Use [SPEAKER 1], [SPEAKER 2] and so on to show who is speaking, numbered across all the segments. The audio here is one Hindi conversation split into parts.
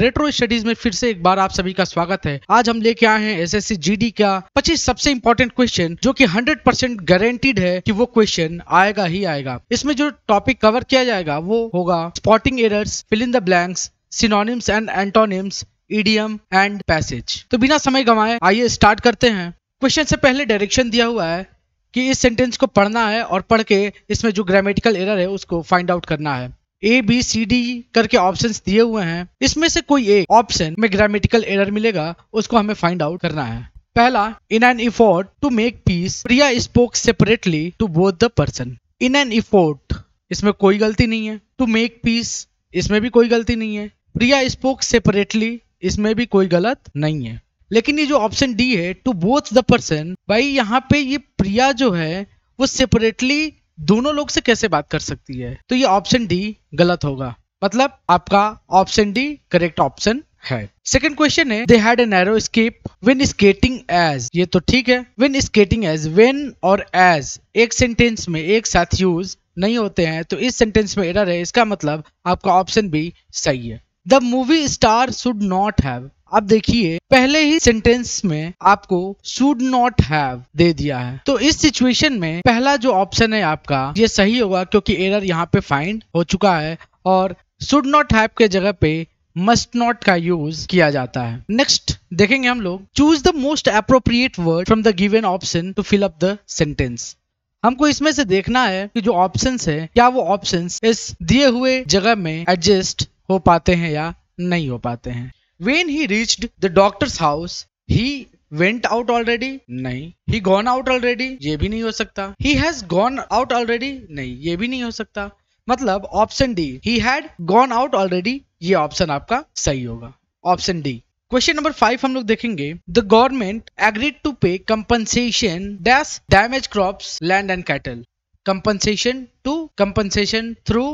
[SPEAKER 1] रेट्रो स्टडीज में फिर से एक बार आप सभी का स्वागत है आज हम लेके आए हैं एसएससी जीडी का 25 सबसे इम्पोर्टेंट क्वेश्चन जो कि 100 परसेंट गारंटीड है कि वो क्वेश्चन आएगा ही आएगा इसमें जो टॉपिक कवर किया जाएगा वो होगा spotting errors fill in the blanks synonyms and antonyms EDM and passage तो बिना समय गंवाए आइए स्टार्ट करते हैं क्वेश्चन से पहले डायरेक्शन दिया हुआ है कि इस सेंटेंस को पढ़ना है और पढ़ के इसमें जो ग्रामेटिकल एरर है उसको फाइंड आउट करना है ए बी सी डी करके ऑप्शन दिए हुए हैं इसमें से कोई एक ऑप्शन में ग्रामेटिकल एरर मिलेगा उसको हमें फाइंड आउट करना है पहला in an effort to make peace Priya spoke separately to both the person in an effort इसमें कोई गलती नहीं है टू मेक पीस इसमें भी कोई गलती नहीं है प्रिया स्पोक सेपरेटली इसमें भी कोई गलत नहीं है लेकिन ये जो ऑप्शन डी है टू बोथ द पर्सन भाई यहाँ पे ये प्रिया जो है वो सेपरेटली दोनों लोग से कैसे बात कर सकती है तो ये ऑप्शन डी गलत होगा मतलब आपका ऑप्शन डी करेक्ट ऑप्शन है सेकेंड क्वेश्चन है they had a narrow escape when skating as ये तो ठीक है व्हेन स्केटिंग एज वेन और एज एक सेंटेंस में एक साथ यूज नहीं होते हैं तो इस सेंटेंस में एरर है इसका मतलब आपका ऑप्शन बी सही है the movie star should not have आप देखिए पहले ही सेंटेंस में आपको शुड नॉट हैव दे दिया है तो इस सिचुएशन में पहला जो ऑप्शन है आपका ये सही होगा क्योंकि एरर यहाँ पे फाइंड हो चुका है और शुड नॉट हैव के जगह पे मस्ट नॉट का यूज किया जाता है नेक्स्ट देखेंगे हम लोग choose the most appropriate word from the given option to fill up the sentence हमको इसमें से देखना है कि जो ऑप्शंस है क्या वो ऑप्शंस इस दिए हुए जगह में एडजस्ट हो पाते हैं या नहीं हो पाते हैं When he reached the doctor's house, he went out already नहीं he गॉन आउट ऑलरेडी ये भी नहीं हो सकता he has gone out already नहीं ये भी नहीं हो सकता मतलब option D he had gone out already ये ऑप्शन आपका सही होगा option D question number five हम लोग देखेंगे the government agreed to pay compensation dash damage crop land and cattle compensation to compensation through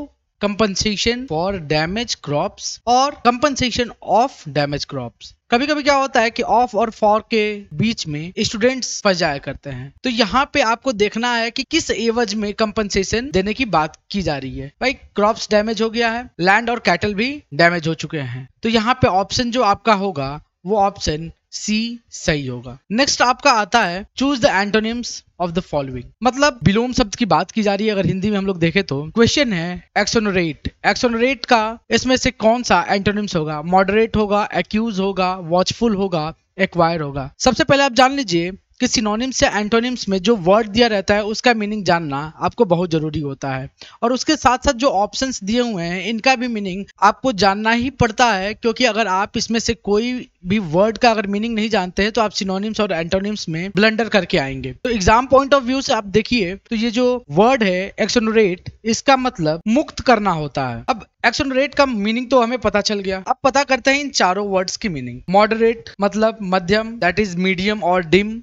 [SPEAKER 1] compensation for damage crops और कंपनसेशन ऑफ डैमेज क्रॉप्स कभी कभी क्या होता है कि ऑफ और फॉर के बीच में स्टूडेंट्स फंस जाया करते हैं तो यहाँ पे आपको देखना है कि किस एवज में कंपनसेशन देने की बात की जा रही है भाई क्रॉप्स डैमेज हो गया है लैंड और कैटल भी डैमेज हो चुके हैं तो यहाँ पे ऑप्शन जो आपका होगा वो ऑप्शन सी सही होगा नेक्स्ट आपका आता है choose the antonyms of the following मतलब विलोम शब्द की बात की जा रही है अगर हिंदी में हम लोग देखें तो क्वेश्चन है एक्सोनोरेट एक्सोनोरेट का इसमें से कौन सा एंटोनिम्स होगा मॉडरेट होगा एक्यूज होगा वॉचफुल होगा एक्वायर होगा सबसे पहले आप जान लीजिए कि सिनोनिम्स या एंटोनिम्स में जो वर्ड दिया रहता है उसका मीनिंग जानना आपको बहुत जरूरी होता है और उसके साथ साथ जो ऑप्शंस दिए हुए हैं इनका भी मीनिंग आपको जानना ही पड़ता है क्योंकि अगर आप इसमें से कोई भी वर्ड का अगर मीनिंग नहीं जानते हैं तो आप सिनोनिम्स और एंटोनिम्स में ब्लंडर करके आएंगे तो एग्जाम पॉइंट ऑफ व्यू से आप देखिए तो ये जो वर्ड है एक्सोनोरेट इसका मतलब मुक्त करना होता है अब एक्सोनोरेट का मीनिंग तो हमें पता चल गया अब पता करते हैं इन चारों वर्ड्स की मीनिंग मॉडरेट मतलब मध्यम दैट इज मीडियम और डिम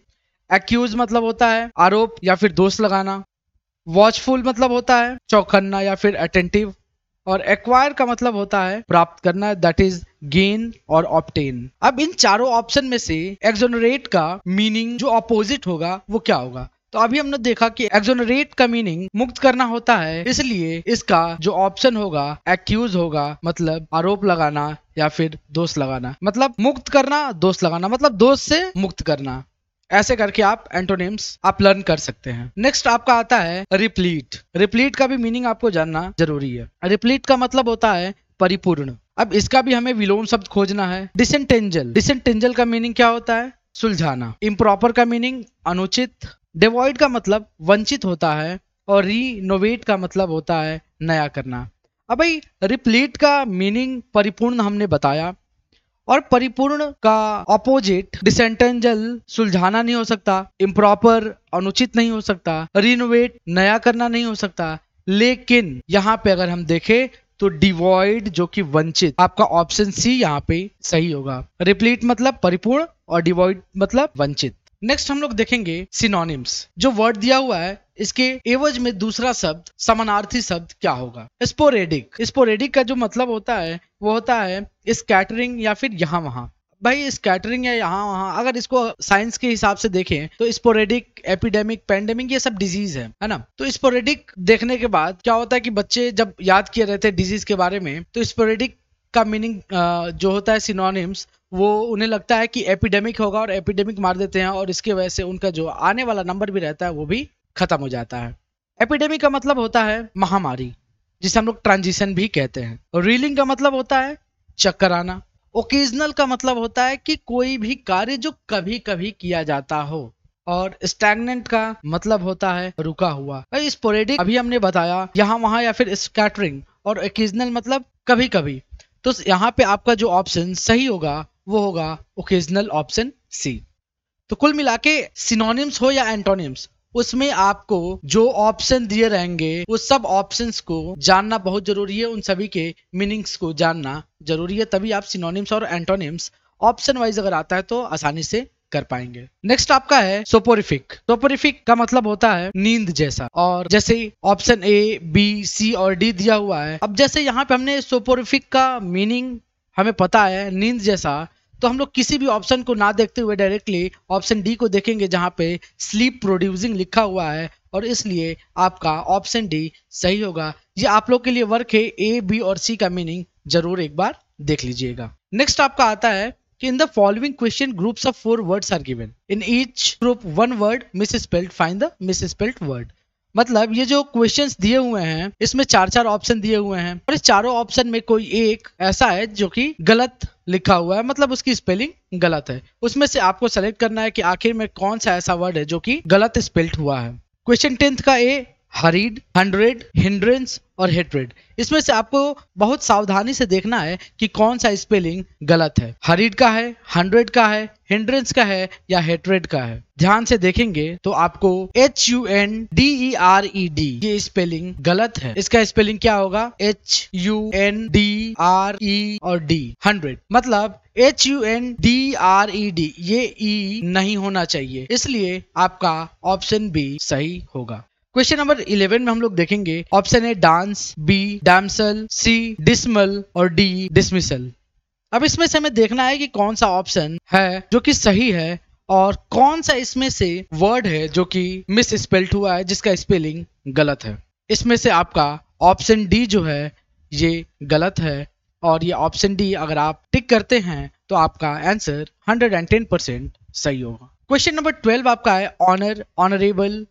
[SPEAKER 1] एक्यूज मतलब होता है आरोप या फिर दोष लगाना वॉचफुल मतलब होता है चौकन्ना या फिर अटेंटिव और एक्वायर का मतलब होता है प्राप्त करना दैट इज गेन और ऑप्टेन अब इन चारों ऑप्शन में से एक्जोनरेट का मीनिंग जो अपोजिट होगा वो क्या होगा तो अभी हमने देखा कि एक्जोनरेट का मीनिंग मुक्त करना होता है इसलिए इसका जो ऑप्शन होगा एक्यूज होगा मतलब आरोप लगाना या फिर दोष लगाना मतलब मुक्त करना दोष लगाना मतलब दोष से मुक्त करना ऐसे करके आप एंटोनिम्स आप लर्न कर सकते हैं नेक्स्ट आपका आता है रिप्लीट रिप्लीट का भी मीनिंग आपको जानना जरूरी है रिप्लीट का मतलब होता है परिपूर्ण अब इसका भी हमें विलोम शब्द खोजना है डिसेंटेंजल डिसेंटेंजल का मीनिंग क्या होता है सुलझाना इम्प्रॉपर का मीनिंग अनुचित डेवॉइड का मतलब वंचित होता है और रीनोवेट का मतलब होता है नया करना अब भाई रिप्लीट का मीनिंग परिपूर्ण हमने बताया और परिपूर्ण का अपोजिट डिसेंटेंजल सुलझाना नहीं हो सकता इम्प्रॉपर अनुचित नहीं हो सकता रिनोवेट नया करना नहीं हो सकता लेकिन यहाँ पे अगर हम देखें तो डिवॉइड जो कि वंचित आपका ऑप्शन सी यहाँ पे सही होगा रिप्लीट मतलब परिपूर्ण और डिवॉइड मतलब वंचित नेक्स्ट हम लोग देखेंगे सिनोनिम्स जो वर्ड दिया हुआ है इसके एवज में दूसरा शब्द समानार्थी शब्द क्या होगा स्पोरेडिक स्पोरेडिक का जो मतलब होता है वो होता है स्कैटरिंग या फिर यहाँ वहाँ भाई स्कैटरिंग या यहाँ वहाँ अगर इसको साइंस के हिसाब से देखें तो स्पोरेडिक एपिडेमिक पेंडेमिक ये सब डिजीज है है ना तो स्पोरेडिक देखने के बाद क्या होता है कि बच्चे जब याद किए रहते हैं डिजीज के बारे में तो स्पोरेडिक का मीनिंग जो होता है सिनोनिम्स वो उन्हें लगता है कि एपिडेमिक होगा और एपिडेमिक मार देते हैं और इसके वजह से उनका जो आने वाला नंबर भी रहता है वो भी खत्म हो जाता है एपिडेमी का मतलब होता है महामारी जिसे हम लोग ट्रांजिशन भी कहते हैं और रीलिंग का मतलब होता है चक्कर आना ओकेजनल का मतलब होता है कि कोई भी कार्य जो कभी कभी किया जाता हो और स्टैगनेंट का मतलब होता है रुका हुआ स्पोरेडिक अभी हमने बताया यहाँ वहां या फिर स्कैटरिंग और ओकेजनल मतलब कभी कभी तो यहाँ पे आपका जो ऑप्शन सही होगा वो होगा ओकेजनल ऑप्शन सी तो कुल मिला के सिनोनिम्स हो या एंटोनिम्स उसमें आपको जो ऑप्शन दिए रहेंगे वो सब ऑप्शंस को जानना बहुत जरूरी है उन सभी के मीनिंग्स को जानना जरूरी है तभी आप सिनोनिम्स और एंटोनिम्स ऑप्शन वाइज अगर आता है तो आसानी से कर पाएंगे नेक्स्ट आपका है सोपोरिफिक सोपोरिफिक का मतलब होता है नींद जैसा और जैसे ऑप्शन ए बी सी और डी दिया हुआ है अब जैसे यहाँ पे हमने सोपोरिफिक का मीनिंग हमें पता है नींद जैसा तो हम लोग किसी भी ऑप्शन को ना देखते हुए डायरेक्टली ऑप्शन डी को देखेंगे जहां पे स्लीप प्रोड्यूसिंग लिखा हुआ है और इसलिए आपका ऑप्शन डी सही होगा ये आप लोग के लिए वर्क है ए बी और सी का मीनिंग जरूर एक बार देख लीजिएगा नेक्स्ट आपका आता है कि in the following question groups of four words are given in each group one word misspelled find the misspelled word मतलब ये जो क्वेश्चंस दिए हुए हैं इसमें चार चार ऑप्शन दिए हुए हैं और इस चारों ऑप्शन में कोई एक ऐसा है जो कि गलत लिखा हुआ है मतलब उसकी स्पेलिंग गलत है उसमें से आपको सेलेक्ट करना है कि आखिर में कौन सा ऐसा वर्ड है जो कि गलत स्पेल्ट हुआ है क्वेश्चन टेंथ का ए हरीड हंड्रेड हिंड्रेंस और हेट्रेड इसमें से आपको बहुत सावधानी से देखना है कि कौन सा स्पेलिंग गलत है हरीड का है हंड्रेड का है हिंड्रेंस का है या हेट्रेड का है ध्यान से देखेंगे तो आपको H U N D E R E D ये स्पेलिंग गलत है इसका स्पेलिंग क्या होगा H U N D R E और डी हंड्रेड मतलब H U N D R E D ये ई e नहीं होना चाहिए इसलिए आपका ऑप्शन बी सही होगा क्वेश्चन नंबर 11 में हम लोग देखेंगे ऑप्शन है dance B damsel C dismal और डी डिसमिसल अब इसमें से हमें देखना है कि कौन सा ऑप्शन है जो कि सही है और कौन सा इसमें से वर्ड है जो कि मिस स्पेल्ड हुआ है जिसका स्पेलिंग गलत है इसमें से आपका ऑप्शन डी जो है ये गलत है और ये ऑप्शन डी अगर आप टिक करते हैं तो आपका आंसर 110 परसेंट सही होगा क्वेश्चन नंबर 12 आपका है ऑनर ऑनरेबल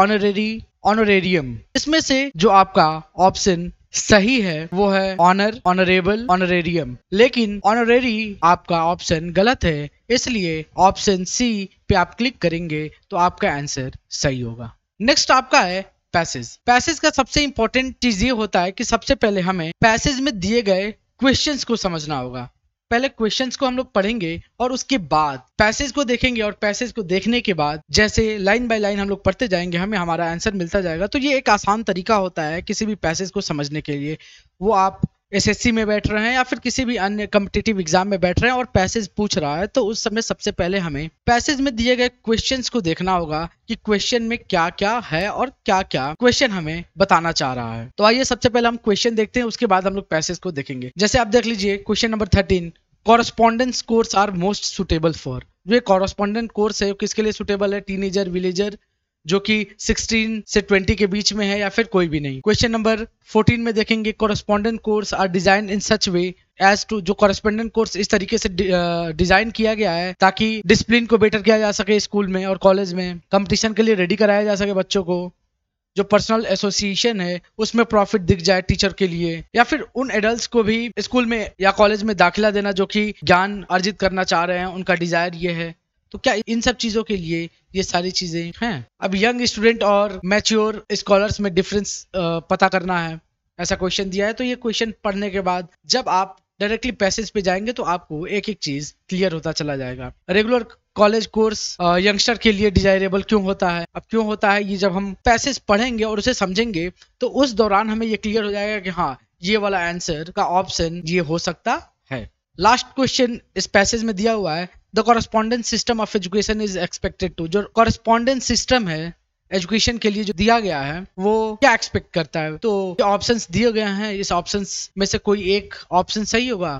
[SPEAKER 1] ऑनररी ऑनरेरियम इसमें से जो आपका ऑप्शन सही है वो है ऑनर ऑनरेबल ऑनरेरियम लेकिन ऑनरेरी आपका ऑप्शन गलत है इसलिए ऑप्शन सी पे आप क्लिक करेंगे तो आपका आंसर सही होगा नेक्स्ट आपका है पैसेज पैसेज का सबसे इंपॉर्टेंट चीज ये होता है कि सबसे पहले हमें पैसेज में दिए गए क्वेश्चंस को समझना होगा पहले क्वेश्चन को हम लोग पढ़ेंगे और उसके बाद पैसेज को देखेंगे और पैसेज को देखने के बाद जैसे लाइन बाय लाइन हम लोग पढ़ते जाएंगे हमें हमारा आंसर मिलता जाएगा तो ये एक आसान तरीका होता है किसी भी पैसेज को समझने के लिए वो आप एसएससी में बैठ रहे हैं या फिर किसी भी अन्य कम्पिटेटिव एग्जाम में बैठ रहे हैं और पैसेज पूछ रहा है तो उस समय सबसे पहले हमें पैसेज में दिए गए क्वेश्चन को देखना होगा कि क्वेश्चन में क्या क्या है और क्या क्या क्वेश्चन हमें बताना चाह रहा है तो आइए सबसे पहले हम क्वेश्चन देखते हैं उसके बाद हम लोग पैसेज को देखेंगे जैसे आप देख लीजिए question number thirteen correspondence course are most suitable for जो कॉरेस्पॉन्डेंट कोर्स है किसके लिए सुटेबल है टीनेजर विलेजर जो कि 16 से 20 के बीच में है या फिर कोई भी नहीं क्वेश्चन नंबर 14 में देखेंगे correspondent course are design in such way as to जो कॉरेस्पॉन्डेंट कोर्स इस तरीके से डिजाइन किया गया है ताकि डिसिप्लिन को बेटर किया जा सके स्कूल में और कॉलेज में कंपटीशन के लिए रेडी कराया जा सके बच्चों को जो पर्सनल एसोसिएशन है उसमें प्रॉफिट दिख जाए टीचर के लिए या फिर उन एडल्ट को भी स्कूल में या कॉलेज में दाखिला देना जो कि ज्ञान अर्जित करना चाह रहे हैं उनका डिजायर ये है तो क्या इन सब चीजों के लिए ये सारी चीजें हैं अब यंग स्टूडेंट और मैच्योर स्कॉलर्स में डिफरेंस पता करना है ऐसा क्वेश्चन दिया है तो ये क्वेश्चन पढ़ने के बाद जब आप डायरेक्टली पैसेज पे जाएंगे तो आपको एक एक चीज क्लियर होता चला जाएगा रेगुलर कॉलेज कोर्स यंगस्टर के लिए डिजायरेबल क्यों होता है अब क्यों होता है ये जब हम पैसेज पढ़ेंगे और उसे समझेंगे तो उस दौरान हमें ये क्लियर हो जाएगा कि हाँ ये वाला आंसर का ऑप्शन ये हो सकता है लास्ट क्वेश्चन इस पैसेज में दिया हुआ है the correspondent system of education is expected to जो कॉरेस्पॉन्डेंट सिस्टम है एजुकेशन के लिए जो दिया गया है वो क्या एक्सपेक्ट करता है तो ऑप्शन दिए गए हैं इस ऑप्शन में से कोई एक ऑप्शन सही होगा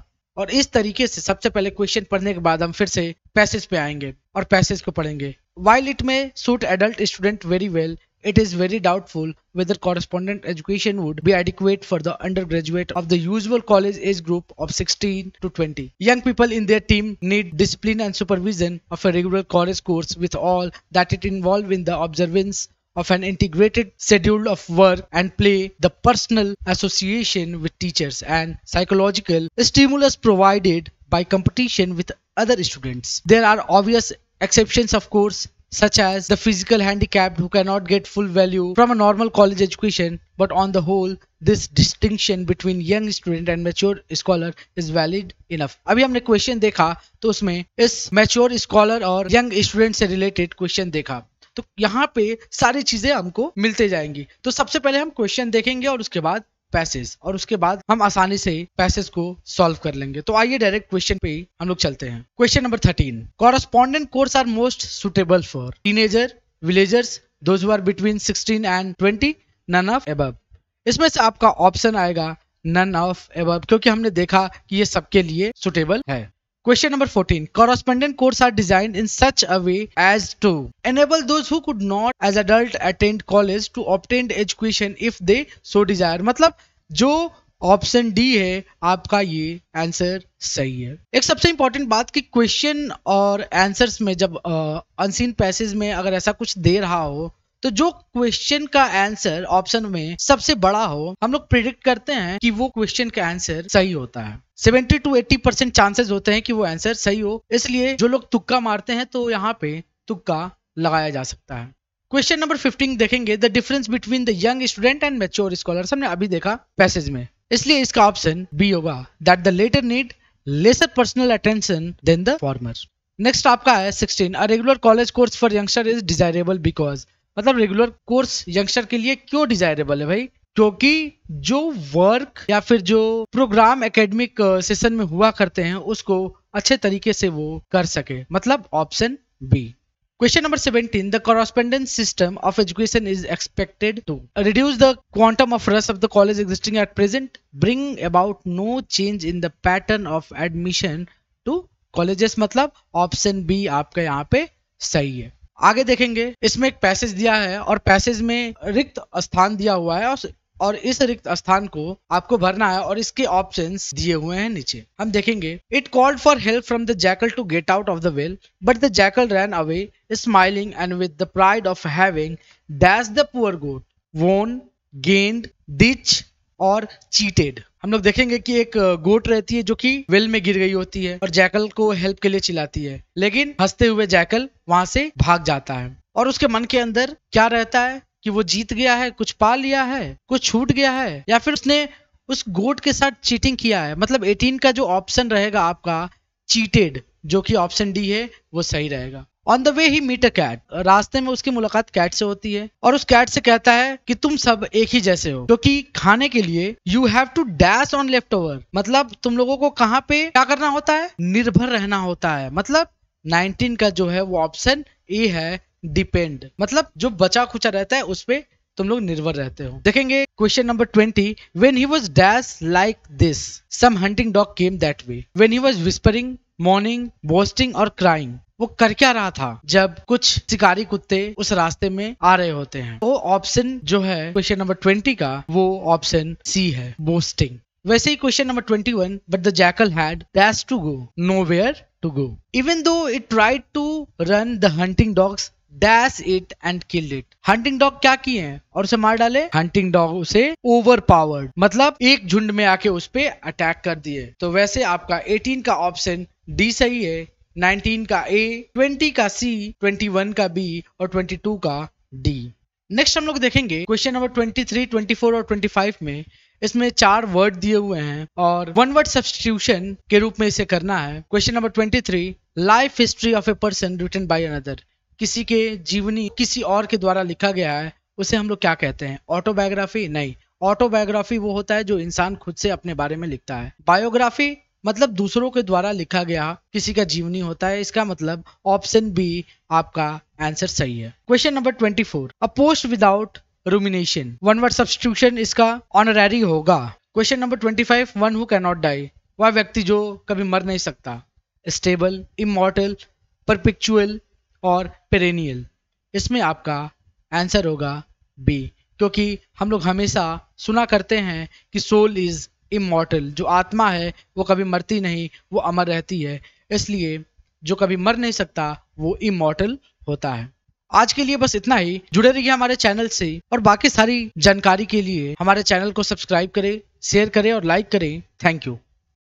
[SPEAKER 1] और इस तरीके से सबसे पहले क्वेश्चन पढ़ने के बाद हम फिर से पैसेज पे आएंगे और पैसेज को पढ़ेंगे वाइल इट में suit adult student very well It is very doubtful whether correspondent education would be adequate for the undergraduate of the usual college age group of 16 to 20. Young people in their team need discipline and supervision of a regular college course with all that it involves in the observance of an integrated schedule of work and play, the personal association with teachers, and psychological stimulus provided by competition with other students. There are obvious exceptions, of course, such as the physical handicapped who cannot get full value from a normal college education, but on the whole, this distinction between young student and mature scholar is valid enough. अभी हमने question देखा तो उसमें इस mature scholar और young student से related question देखा तो यहाँ पे सारी चीजें हमको मिलते जाएंगी तो सबसे पहले हम क्वेश्चन देखेंगे और उसके बाद पैसेज और उसके बाद हम आसानी से पैसेज को सॉल्व कर लेंगे तो आइए डायरेक्ट क्वेश्चन पे हम लोग चलते हैं question number thirteen correspondent course are most suitable for teenager villagers though are between sixteen and twenty none of एब इसमें से आपका ऑप्शन आएगा नन ऑफ एब क्योंकि हमने देखा कि ये सबके लिए सुटेबल है Question number 14. Correspondent courses are designed in such a way as to enable those who could not as adult attend college to obtain education if they so desire. मतलब जो ऑप्शन डी है आपका ये आंसर सही है एक सबसे इंपॉर्टेंट बात कि क्वेश्चन और आंसर्स में जब अनसीन uh, पैसेज में अगर ऐसा कुछ दे रहा हो तो जो क्वेश्चन का आंसर ऑप्शन में सबसे बड़ा हो हम लोग प्रिडिक्ट करते हैं कि वो क्वेश्चन का आंसर सही होता है seventy to eighty percent chances होते हैं कि वो आंसर सही हो इसलिए जो लोग तुक्का मारते हैं तो यहाँ पे तुक्का लगाया जा सकता है क्वेश्चन नंबर फिफ्टीन देखेंगे the difference between the young student and mature scholar हमने अभी देखा पैसेज में इसलिए इसका ऑप्शन बी होगा that the latter need lesser personal attention than the former next आपका है sixteen a regular college course for youngster is desirable because मतलब रेगुलर कोर्स यंगस्टर के लिए क्यों डिजायरेबल है भाई क्योंकि जो वर्क या फिर जो प्रोग्राम एकेडमिक सेशन में हुआ करते हैं उसको अच्छे तरीके से वो कर सके मतलब option B question number seventeen the correspondence system of education is expected to reduce the quantum of rush of the college existing at present bring about no change in the pattern of admission to colleges मतलब ऑप्शन बी आपका यहाँ पे सही है आगे देखेंगे इसमें एक पैसेज दिया है और पैसेज में रिक्त स्थान दिया हुआ है और और इस रिक्त स्थान को आपको भरना है और इसके ऑप्शंस दिए हुए हैं नीचे हम देखेंगे it called for help from the jackal to get out of the well but the jackal ran away smiling and with the pride of having dash the poor goat won gained ditch और चीटेड हम लोग देखेंगे कि एक गोट uh, रहती है जो कि वेल में गिर गई होती है और जैकल को हेल्प के लिए चिल्लाती है लेकिन हंसते हुए जैकल वहां से भाग जाता है और उसके मन के अंदर क्या रहता है कि वो जीत गया है कुछ पा लिया है कुछ छूट गया है या फिर उसने उस गोट के साथ चीटिंग किया है मतलब 18 का जो ऑप्शन रहेगा आपका चीटेड जो कि ऑप्शन डी है वो सही रहेगा on the way he meet a cat रास्ते में उसकी मुलाकात कैट से होती है और उस कैट से कहता है कि तुम सब एक ही जैसे हो क्योंकि तो खाने के लिए you have to dash on left over मतलब तुम लोगों को कहाँ पे क्या करना होता है निर्भर रहना होता है मतलब 19 का जो है वो ऑप्शन ए है डिपेंड मतलब जो बचा खुचा रहता है उस पर तुम लोग निर्भर रहते हो देखेंगे question number twenty when he was dash like this some hunting dog came that way when he was whispering mourning boasting और क्राइंग वो कर क्या रहा था जब कुछ शिकारी कुत्ते उस रास्ते में आ रहे होते हैं वो ऑप्शन जो है क्वेश्चन नंबर ट्वेंटी का वो ऑप्शन सी है बोस्टिंग वैसे ही question number twenty one but the jackal had dash to go nowhere to go even though it tried to run the hunting dogs dash it and killed it hunting dog क्या किए हैं और उसे मार डाले हंटिंग डॉग उसे ओवर पावर्ड मतलब एक झुंड में आके उस पर अटैक कर दिए तो वैसे आपका 18 का ऑप्शन डी सही है 19 का ए 20 का सी 21 का बी और 22 का डी नेक्स्ट हम लोग देखेंगे क्वेश्चन नंबर 23, 24 और 25 में इसमें चार वर्ड दिए हुए हैं और वन वर्ड सब्सटीट्यूशन के रूप में इसे करना है question number 23 life history of a person written by another किसी के जीवनी किसी और के द्वारा लिखा गया है उसे हम लोग क्या कहते हैं ऑटोबायोग्राफी नहीं ऑटोबायोग्राफी वो होता है जो इंसान खुद से अपने बारे में लिखता है बायोग्राफी मतलब दूसरों के द्वारा लिखा गया किसी का जीवनी होता है इसका मतलब ऑप्शन बी आपका आंसर सही है question number twenty four a post without rumination one word substitution इसका ऑनरेरी होगा question number twenty five one who not die वह व्यक्ति जो कभी मर नहीं सकता स्टेबल इमोटल परपिक्चुअल और पेरेनियल इसमें आपका आंसर होगा बी क्योंकि हम लोग हमेशा सुना करते हैं कि सोल इज़ इमोटल जो आत्मा है वो कभी मरती नहीं वो अमर रहती है इसलिए जो कभी मर नहीं सकता वो इमोटल होता है आज के लिए बस इतना ही जुड़े रहिए हमारे चैनल से और बाकी सारी जानकारी के लिए हमारे चैनल को सब्सक्राइब करें शेयर करें और लाइक करें थैंक यू